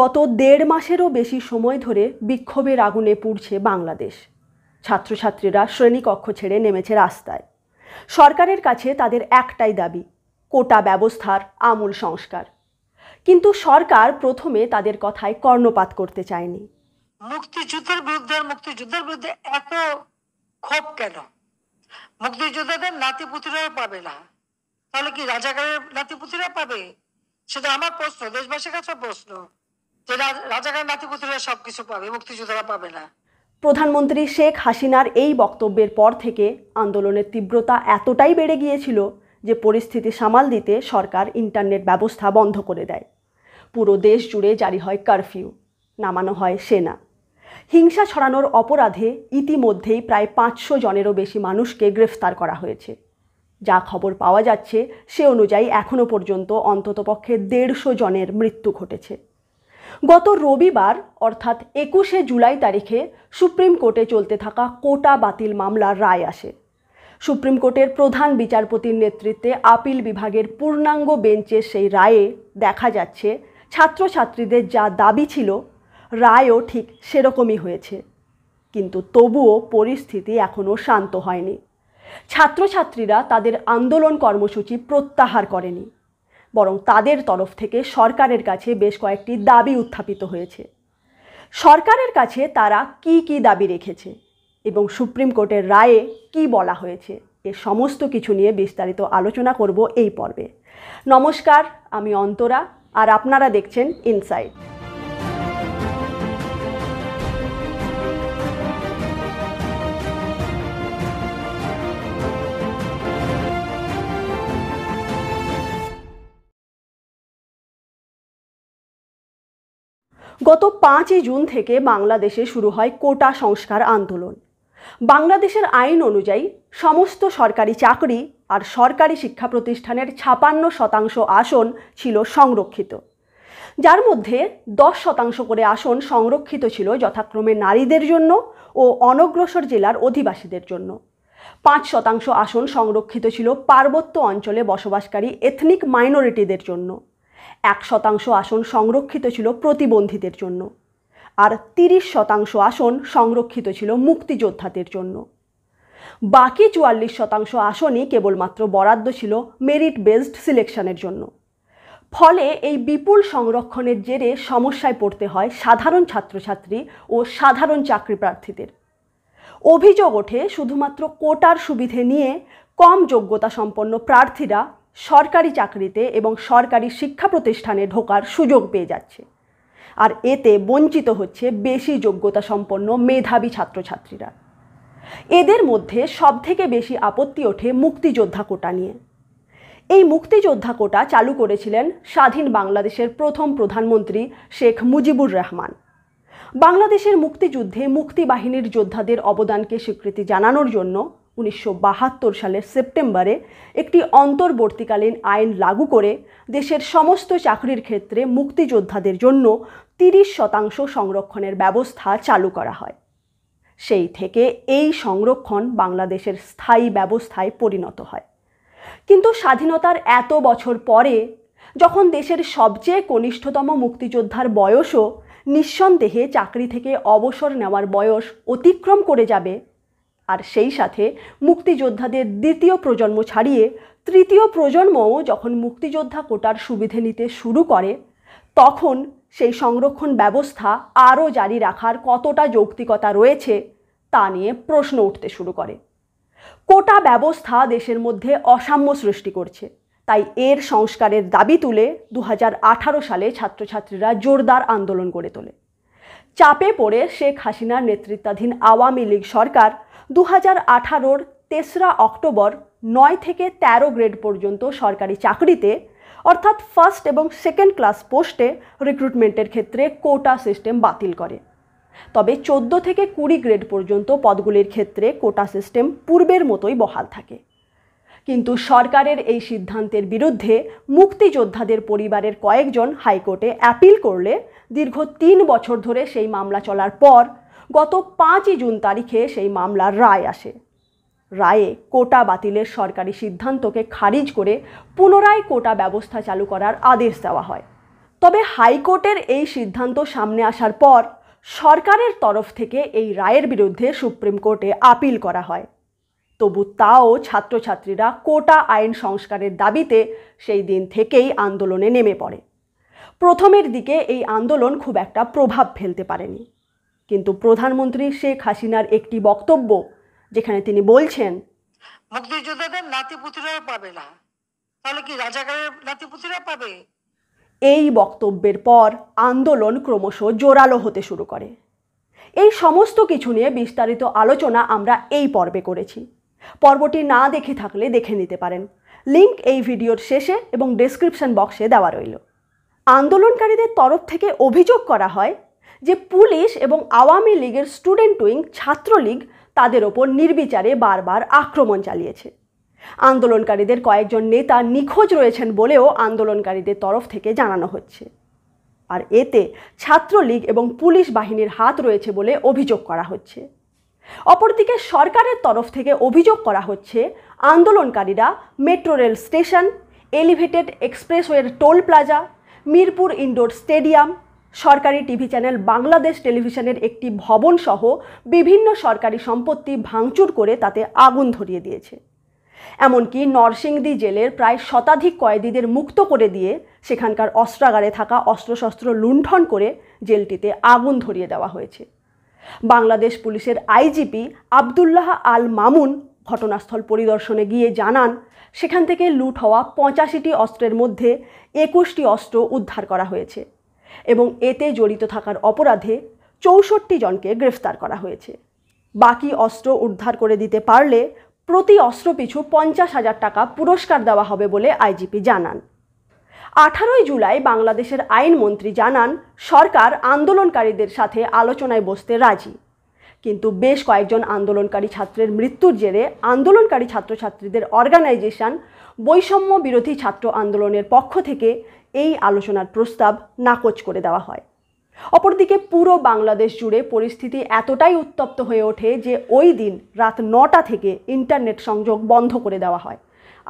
গত দেড় মাসেরও বেশি সময় ধরে বিক্ষোভের আগুনে পুড়ছে বাংলাদেশ ছাত্রছাত্রীরা শ্রেণীকক্ষ ছেড়ে নেমেছে রাস্তায় সরকারের কাছে তাদের একটাই দাবি কোটা ব্যবস্থার আমূল সংস্কার কিন্তু সরকার প্রথমে তাদের কথায় কর্ণপাত করতে চায়নি মুক্তিযুদ্ধের বিরুদ্ধে মুক্তিযুদ্ধের বিরুদ্ধে এত ক্ষোভ কেন মুক্তিযোদ্ধাদের পুত্রাও পাবে না তাহলে কি রাজাকারের পুত্রাও পাবে সেটা আমার প্রশ্ন দেশবাসীর কাছে প্রশ্ন যে রাজাকার পাবে মুক্তিযোদ্ধারা পাবে না প্রধানমন্ত্রী শেখ হাসিনার এই বক্তব্যের পর থেকে আন্দোলনের তীব্রতা এতটাই বেড়ে গিয়েছিল যে পরিস্থিতি সামাল দিতে সরকার ইন্টারনেট ব্যবস্থা বন্ধ করে দেয় পুরো দেশ জুড়ে জারি হয় কারফিউ নামানো হয় সেনা হিংসা ছড়ানোর অপরাধে ইতিমধ্যেই প্রায় পাঁচশো জনেরও বেশি মানুষকে গ্রেফতার করা হয়েছে যা খবর পাওয়া যাচ্ছে সে অনুযায়ী এখনও পর্যন্ত অন্ততপক্ষে দেড়শো জনের মৃত্যু ঘটেছে গত রবিবার অর্থাৎ একুশে জুলাই তারিখে সুপ্রিম কোর্টে চলতে থাকা কোটা বাতিল মামলার রায় আসে সুপ্রিম কোর্টের প্রধান বিচারপতির নেতৃত্বে আপিল বিভাগের পূর্ণাঙ্গ বেঞ্চের সেই রায়ে দেখা যাচ্ছে ছাত্রছাত্রীদের যা দাবি ছিল রায়ও ঠিক সেরকমই হয়েছে কিন্তু তবুও পরিস্থিতি এখনও শান্ত হয়নি ছাত্রছাত্রীরা তাদের আন্দোলন কর্মসূচি প্রত্যাহার করেনি বরং তাদের তরফ থেকে সরকারের কাছে বেশ কয়েকটি দাবি উত্থাপিত হয়েছে সরকারের কাছে তারা কি কি দাবি রেখেছে এবং সুপ্রিম কোর্টের রায়ে কি বলা হয়েছে এ সমস্ত কিছু নিয়ে বিস্তারিত আলোচনা করব এই পর্বে নমস্কার আমি অন্তরা আর আপনারা দেখছেন ইনসাইট গত পাঁচই জুন থেকে বাংলাদেশে শুরু হয় কোটা সংস্কার আন্দোলন বাংলাদেশের আইন অনুযায়ী সমস্ত সরকারি চাকরি আর সরকারি শিক্ষা প্রতিষ্ঠানের ছাপান্ন শতাংশ আসন ছিল সংরক্ষিত যার মধ্যে দশ শতাংশ করে আসন সংরক্ষিত ছিল যথাক্রমে নারীদের জন্য ও অনগ্রসর জেলার অধিবাসীদের জন্য পাঁচ শতাংশ আসন সংরক্ষিত ছিল পার্বত্য অঞ্চলে বসবাসকারী এথনিক মাইনরিটিদের জন্য এক শতাংশ আসন সংরক্ষিত ছিল প্রতিবন্ধীদের জন্য আর তিরিশ শতাংশ আসন সংরক্ষিত ছিল মুক্তিযোদ্ধাদের জন্য বাকি চুয়াল্লিশ শতাংশ আসনই কেবলমাত্র বরাদ্দ ছিল মেরিট বেসড সিলেকশনের জন্য ফলে এই বিপুল সংরক্ষণের জেরে সমস্যায় পড়তে হয় সাধারণ ছাত্রছাত্রী ও সাধারণ চাকরি প্রার্থীদের অভিযোগ ওঠে শুধুমাত্র কোটার সুবিধে নিয়ে কম যোগ্যতা সম্পন্ন প্রার্থীরা সরকারি চাকরিতে এবং সরকারি শিক্ষা প্রতিষ্ঠানে ঢোকার সুযোগ পেয়ে যাচ্ছে আর এতে বঞ্চিত হচ্ছে বেশি যোগ্যতা সম্পন্ন মেধাবী ছাত্রছাত্রীরা এদের মধ্যে সবথেকে বেশি আপত্তি ওঠে মুক্তিযোদ্ধা কোটা নিয়ে এই মুক্তিযোদ্ধা কোটা চালু করেছিলেন স্বাধীন বাংলাদেশের প্রথম প্রধানমন্ত্রী শেখ মুজিবুর রহমান বাংলাদেশের মুক্তিযুদ্ধে মুক্তিবাহিনীর যোদ্ধাদের অবদানকে স্বীকৃতি জানানোর জন্য উনিশশো সালের সেপ্টেম্বরে একটি অন্তর্বর্তীকালীন আইন লাগু করে দেশের সমস্ত চাকরির ক্ষেত্রে মুক্তিযোদ্ধাদের জন্য তিরিশ শতাংশ সংরক্ষণের ব্যবস্থা চালু করা হয় সেই থেকে এই সংরক্ষণ বাংলাদেশের স্থায়ী ব্যবস্থায় পরিণত হয় কিন্তু স্বাধীনতার এত বছর পরে যখন দেশের সবচেয়ে কনিষ্ঠতম মুক্তিযোদ্ধার বয়সও নিঃসন্দেহে চাকরি থেকে অবসর নেওয়ার বয়স অতিক্রম করে যাবে আর সেই সাথে মুক্তিযোদ্ধাদের দ্বিতীয় প্রজন্ম ছাড়িয়ে তৃতীয় প্রজন্মও যখন মুক্তিযোদ্ধা কোটার সুবিধে নিতে শুরু করে তখন সেই সংরক্ষণ ব্যবস্থা আরও জারি রাখার কতটা যৌক্তিকতা রয়েছে তা নিয়ে প্রশ্ন উঠতে শুরু করে কোটা ব্যবস্থা দেশের মধ্যে অসাম্য সৃষ্টি করছে তাই এর সংস্কারের দাবি তুলে দু সালে ছাত্রছাত্রীরা জোরদার আন্দোলন গড়ে তোলে চাপে পড়ে শেখ হাসিনার নেতৃত্বাধীন আওয়ামী লীগ সরকার দু হাজার আঠারোর তেসরা অক্টোবর নয় থেকে ১৩ গ্রেড পর্যন্ত সরকারি চাকরিতে অর্থাৎ ফার্স্ট এবং সেকেন্ড ক্লাস পোস্টে রিক্রুটমেন্টের ক্ষেত্রে কোটা সিস্টেম বাতিল করে তবে ১৪ থেকে কুড়ি গ্রেড পর্যন্ত পদগুলির ক্ষেত্রে কোটা সিস্টেম পূর্বের মতোই বহাল থাকে কিন্তু সরকারের এই সিদ্ধান্তের বিরুদ্ধে মুক্তিযোদ্ধাদের পরিবারের কয়েকজন হাইকোর্টে অ্যাপিল করলে দীর্ঘ তিন বছর ধরে সেই মামলা চলার পর গত পাঁচই জুন তারিখে সেই মামলার রায় আসে রায়ে কোটা বাতিলের সরকারি সিদ্ধান্তকে খারিজ করে পুনরায় কোটা ব্যবস্থা চালু করার আদেশ দেওয়া হয় তবে হাইকোর্টের এই সিদ্ধান্ত সামনে আসার পর সরকারের তরফ থেকে এই রায়ের বিরুদ্ধে সুপ্রিম কোর্টে আপিল করা হয় তবু তাও ছাত্রছাত্রীরা কোটা আইন সংস্কারের দাবিতে সেই দিন থেকেই আন্দোলনে নেমে পড়ে প্রথমের দিকে এই আন্দোলন খুব একটা প্রভাব ফেলতে পারেনি কিন্তু প্রধানমন্ত্রী শেখ হাসিনার একটি বক্তব্য যেখানে তিনি বলছেন মুক্তিযোদ্ধাদের পাবে না তাহলে কি রাজাকারের পাবে এই বক্তব্যের পর আন্দোলন ক্রমশ জোরালো হতে শুরু করে এই সমস্ত কিছু নিয়ে বিস্তারিত আলোচনা আমরা এই পর্বে করেছি পর্বটি না দেখে থাকলে দেখে নিতে পারেন লিংক এই ভিডিওর শেষে এবং ডেসক্রিপশন বক্সে দেওয়া রইল আন্দোলনকারীদের তরফ থেকে অভিযোগ করা হয় যে পুলিশ এবং আওয়ামী লীগের স্টুডেন্ট উইং ছাত্রলীগ তাদের ওপর নির্বিচারে বারবার আক্রমণ চালিয়েছে আন্দোলনকারীদের কয়েকজন নেতা নিখোঁজ রয়েছেন বলেও আন্দোলনকারীদের তরফ থেকে জানানো হচ্ছে আর এতে ছাত্রলীগ এবং পুলিশ বাহিনীর হাত রয়েছে বলে অভিযোগ করা হচ্ছে অপরদিকে সরকারের তরফ থেকে অভিযোগ করা হচ্ছে আন্দোলনকারীরা মেট্রো রেল স্টেশন এলিভেটেড এক্সপ্রেসওয়ের toll plaza Mirpur indoor stadium সরকারি টিভি চ্যানেল বাংলাদেশ টেলিভিশনের একটি ভবন সহ বিভিন্ন সরকারি সম্পত্তি ভাঙচুর করে তাতে আগুন ধরিয়ে দিয়েছে এমনকি নরসিংদী জেলের প্রায় শতাধিক কয়েদিদের মুক্ত করে দিয়ে সেখানকার অস্ত্রাগারে থাকা অস্ত্রশস্ত্র লুণ্ঠন করে জেলটিতে আগুন ধরিয়ে দেওয়া হয়েছে বাংলাদেশ পুলিশের আইজিপি আবদুল্লাহ আল মামুন ঘটনাস্থল পরিদর্শনে গিয়ে জানান সেখান থেকে লুট হওয়া পঁচাশিটি অস্ত্রের মধ্যে একুশটি অস্ত্র উদ্ধার করা হয়েছে এবং এতে জড়িত থাকার অপরাধে চৌষট্টি জনকে গ্রেফতার করা হয়েছে বাকি অস্ত্র উদ্ধার করে দিতে পারলে প্রতি অস্ত্র পিছু পঞ্চাশ হাজার টাকা পুরস্কার দেওয়া হবে বলে আইজিপি জানান আঠারোই জুলাই বাংলাদেশের আইনমন্ত্রী জানান সরকার আন্দোলনকারীদের সাথে আলোচনায় বসতে রাজি কিন্তু বেশ কয়েকজন আন্দোলনকারী ছাত্রের মৃত্যুর জেরে আন্দোলনকারী ছাত্রছাত্রীদের অর্গানাইজেশন বৈষম্য বিরোধী ছাত্র আন্দোলনের পক্ষ থেকে এই আলোচনার প্রস্তাব নাকচ করে দেওয়া হয় অপরদিকে পুরো বাংলাদেশ জুড়ে পরিস্থিতি এতটাই উত্তপ্ত হয়ে ওঠে যে ওই দিন রাত নটা থেকে ইন্টারনেট সংযোগ বন্ধ করে দেওয়া হয়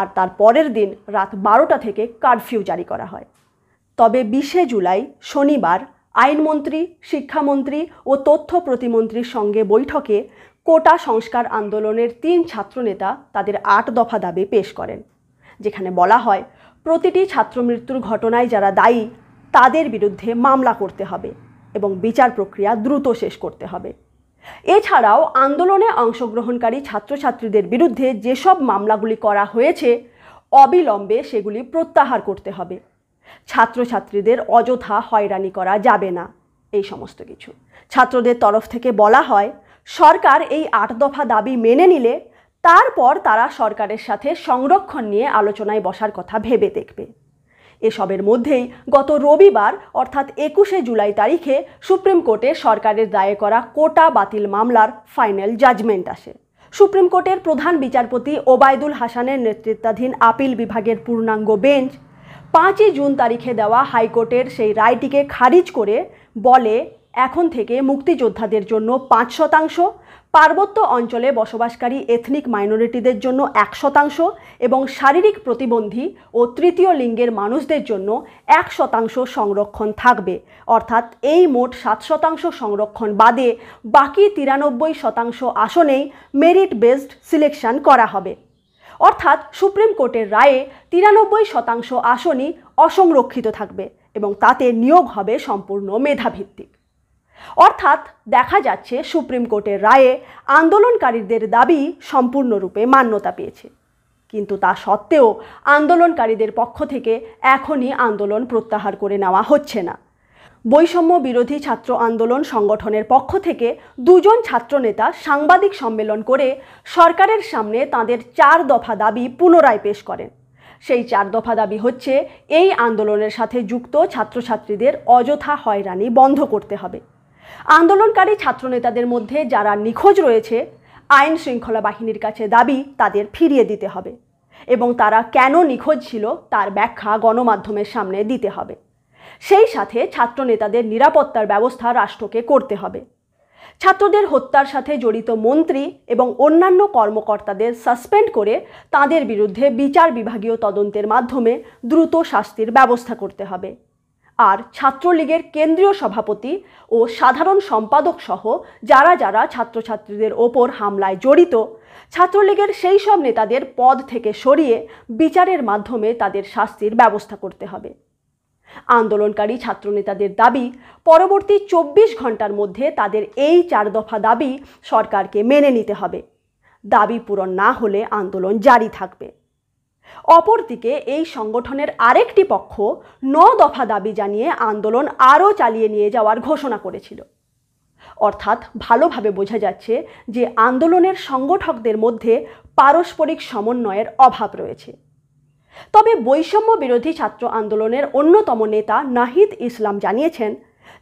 আর তার পরের দিন রাত বারোটা থেকে কারফিউ জারি করা হয় তবে বিশে জুলাই শনিবার আইনমন্ত্রী শিক্ষামন্ত্রী ও তথ্য প্রতিমন্ত্রীর সঙ্গে বৈঠকে কোটা সংস্কার আন্দোলনের তিন ছাত্রনেতা তাদের আট দফা দাবি পেশ করেন যেখানে বলা হয় প্রতিটি ছাত্র মৃত্যুর ঘটনায় যারা দায়ী তাদের বিরুদ্ধে মামলা করতে হবে এবং বিচার প্রক্রিয়া দ্রুত শেষ করতে হবে এছাড়াও আন্দোলনে অংশগ্রহণকারী ছাত্রছাত্রীদের বিরুদ্ধে যেসব মামলাগুলি করা হয়েছে অবিলম্বে সেগুলি প্রত্যাহার করতে হবে ছাত্রছাত্রীদের অযথা হয়রানি করা যাবে না এই সমস্ত কিছু ছাত্রদের তরফ থেকে বলা হয় সরকার এই আট দফা দাবি মেনে নিলে তারপর তারা সরকারের সাথে সংরক্ষণ নিয়ে আলোচনায় বসার কথা ভেবে দেখবে এসবের মধ্যেই গত রবিবার অর্থাৎ একুশে জুলাই তারিখে সুপ্রিম কোর্টে সরকারের দায়ে করা কোটা বাতিল মামলার ফাইনাল জাজমেন্ট আসে সুপ্রিম কোর্টের প্রধান বিচারপতি ওবায়দুল হাসানের নেতৃত্বাধীন আপিল বিভাগের পূর্ণাঙ্গ বেঞ্চ পাঁচই জুন তারিখে দেওয়া হাইকোর্টের সেই রায়টিকে খারিজ করে বলে এখন থেকে মুক্তিযোদ্ধাদের জন্য পাঁচ শতাংশ পার্বত্য অঞ্চলে বসবাসকারী এথনিক মাইনরিটিদের জন্য এক শতাংশ এবং শারীরিক প্রতিবন্ধী ও তৃতীয় লিঙ্গের মানুষদের জন্য এক শতাংশ সংরক্ষণ থাকবে অর্থাৎ এই মোট সাত শতাংশ সংরক্ষণ বাদে বাকি তিরানব্বই শতাংশ আসনেই মেরিট বেসড সিলেকশন করা হবে অর্থাৎ সুপ্রিম কোর্টের রায়ে তিরানব্বই শতাংশ আসনই অসংরক্ষিত থাকবে এবং তাতে নিয়োগ হবে সম্পূর্ণ মেধাভিত্তিক অর্থাৎ দেখা যাচ্ছে সুপ্রিম কোর্টের রায়ে আন্দোলনকারীদের দাবি সম্পূর্ণরূপে মান্যতা পেয়েছে কিন্তু তা সত্ত্বেও আন্দোলনকারীদের পক্ষ থেকে এখনই আন্দোলন প্রত্যাহার করে নেওয়া হচ্ছে না বৈষম্য বিরোধী ছাত্র আন্দোলন সংগঠনের পক্ষ থেকে দুজন ছাত্রনেতা সাংবাদিক সম্মেলন করে সরকারের সামনে তাদের চার দফা দাবি পুনরায় পেশ করেন সেই চার দফা দাবি হচ্ছে এই আন্দোলনের সাথে যুক্ত ছাত্রছাত্রীদের অযথা হয়রানি বন্ধ করতে হবে আন্দোলনকারী ছাত্রনেতাদের মধ্যে যারা নিখোঁজ রয়েছে আইন শৃঙ্খলা বাহিনীর কাছে দাবি তাদের ফিরিয়ে দিতে হবে এবং তারা কেন নিখোঁজ ছিল তার ব্যাখ্যা গণমাধ্যমের সামনে দিতে হবে সেই সাথে ছাত্রনেতাদের নিরাপত্তার ব্যবস্থা রাষ্ট্রকে করতে হবে ছাত্রদের হত্যার সাথে জড়িত মন্ত্রী এবং অন্যান্য কর্মকর্তাদের সাসপেন্ড করে তাদের বিরুদ্ধে বিচার বিভাগীয় তদন্তের মাধ্যমে দ্রুত শাস্তির ব্যবস্থা করতে হবে আর ছাত্রলীগের কেন্দ্রীয় সভাপতি ও সাধারণ সম্পাদক সহ যারা যারা ছাত্রছাত্রীদের ওপর হামলায় জড়িত ছাত্রলীগের সেই সব নেতাদের পদ থেকে সরিয়ে বিচারের মাধ্যমে তাদের শাস্তির ব্যবস্থা করতে হবে আন্দোলনকারী ছাত্রনেতাদের দাবি পরবর্তী চব্বিশ ঘন্টার মধ্যে তাদের এই চার দফা দাবি সরকারকে মেনে নিতে হবে দাবি পূরণ না হলে আন্দোলন জারি থাকবে অপরদিকে এই সংগঠনের আরেকটি পক্ষ ন দফা দাবি জানিয়ে আন্দোলন আরও চালিয়ে নিয়ে যাওয়ার ঘোষণা করেছিল অর্থাৎ ভালোভাবে বোঝা যাচ্ছে যে আন্দোলনের সংগঠকদের মধ্যে পারস্পরিক সমন্বয়ের অভাব রয়েছে তবে বৈষম্য বিরোধী ছাত্র আন্দোলনের অন্যতম নেতা নাহিদ ইসলাম জানিয়েছেন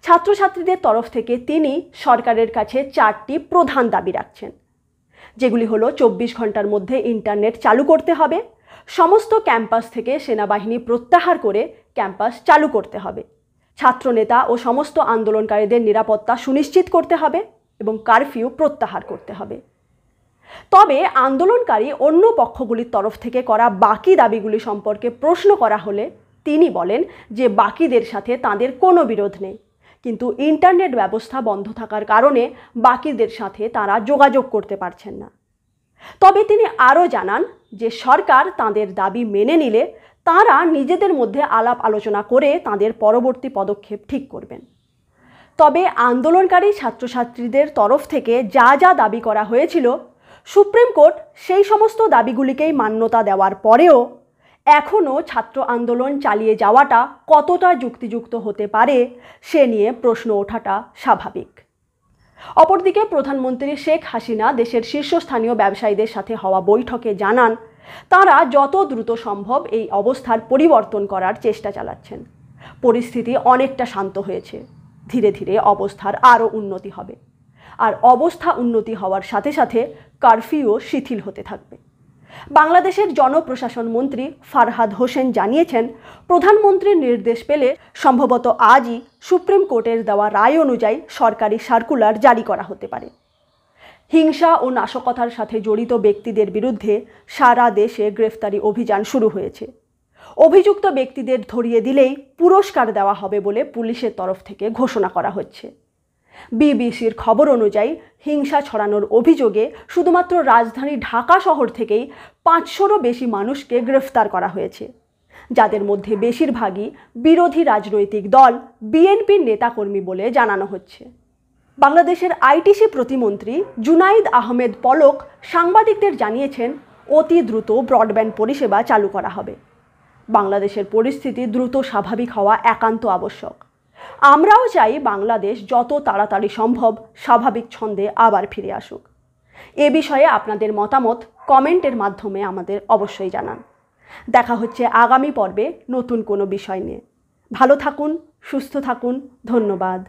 ছাত্রছাত্রীদের তরফ থেকে তিনি সরকারের কাছে চারটি প্রধান দাবি রাখছেন যেগুলি হলো চব্বিশ ঘন্টার মধ্যে ইন্টারনেট চালু করতে হবে সমস্ত ক্যাম্পাস থেকে সেনাবাহিনী প্রত্যাহার করে ক্যাম্পাস চালু করতে হবে ছাত্রনেতা ও সমস্ত আন্দোলনকারীদের নিরাপত্তা সুনিশ্চিত করতে হবে এবং কারফিউ প্রত্যাহার করতে হবে তবে আন্দোলনকারী অন্য পক্ষগুলির তরফ থেকে করা বাকি দাবিগুলি সম্পর্কে প্রশ্ন করা হলে তিনি বলেন যে বাকিদের সাথে তাদের কোনো বিরোধ নেই কিন্তু ইন্টারনেট ব্যবস্থা বন্ধ থাকার কারণে বাকিদের সাথে তারা যোগাযোগ করতে পারছেন না তবে তিনি আরও জানান যে সরকার তাদের দাবি মেনে নিলে তারা নিজেদের মধ্যে আলাপ আলোচনা করে তাদের পরবর্তী পদক্ষেপ ঠিক করবেন তবে আন্দোলনকারী ছাত্রছাত্রীদের তরফ থেকে যা যা দাবি করা হয়েছিল সুপ্রিম কোর্ট সেই সমস্ত দাবিগুলিকেই মান্যতা দেওয়ার পরেও এখনও ছাত্র আন্দোলন চালিয়ে যাওয়াটা কতটা যুক্তিযুক্ত হতে পারে সে নিয়ে প্রশ্ন ওঠাটা স্বাভাবিক অপরদিকে প্রধানমন্ত্রী শেখ হাসিনা দেশের শীর্ষস্থানীয় ব্যবসায়ীদের সাথে হওয়া বৈঠকে জানান তারা যত দ্রুত সম্ভব এই অবস্থার পরিবর্তন করার চেষ্টা চালাচ্ছেন পরিস্থিতি অনেকটা শান্ত হয়েছে ধীরে ধীরে অবস্থার আরও উন্নতি হবে আর অবস্থা উন্নতি হওয়ার সাথে সাথে কারফিউও শিথিল হতে থাকবে বাংলাদেশের জনপ্রশাসন মন্ত্রী ফারহাদ হোসেন জানিয়েছেন প্রধানমন্ত্রীর নির্দেশ পেলে সম্ভবত আজই সুপ্রিম কোর্টের দেওয়া রায় অনুযায়ী সরকারি সার্কুলার জারি করা হতে পারে হিংসা ও নাশকতার সাথে জড়িত ব্যক্তিদের বিরুদ্ধে সারা দেশে গ্রেফতারি অভিযান শুরু হয়েছে অভিযুক্ত ব্যক্তিদের ধরিয়ে দিলেই পুরস্কার দেওয়া হবে বলে পুলিশের তরফ থেকে ঘোষণা করা হচ্ছে বিবিসির খবর অনুযায়ী হিংসা ছড়ানোর অভিযোগে শুধুমাত্র রাজধানী ঢাকা শহর থেকেই পাঁচশোরও বেশি মানুষকে গ্রেফতার করা হয়েছে যাদের মধ্যে বেশিরভাগই বিরোধী রাজনৈতিক দল বিএনপির নেতাকর্মী বলে জানানো হচ্ছে বাংলাদেশের আইটিসি প্রতিমন্ত্রী জুনাইদ আহমেদ পলক সাংবাদিকদের জানিয়েছেন অতি দ্রুত ব্রডব্যান্ড পরিষেবা চালু করা হবে বাংলাদেশের পরিস্থিতি দ্রুত স্বাভাবিক হওয়া একান্ত আবশ্যক আমরাও চাই বাংলাদেশ যত তাড়াতাড়ি সম্ভব স্বাভাবিক ছন্দে আবার ফিরে আসুক এ বিষয়ে আপনাদের মতামত কমেন্টের মাধ্যমে আমাদের অবশ্যই জানান দেখা হচ্ছে আগামী পর্বে নতুন কোনো বিষয় নিয়ে ভালো থাকুন সুস্থ থাকুন ধন্যবাদ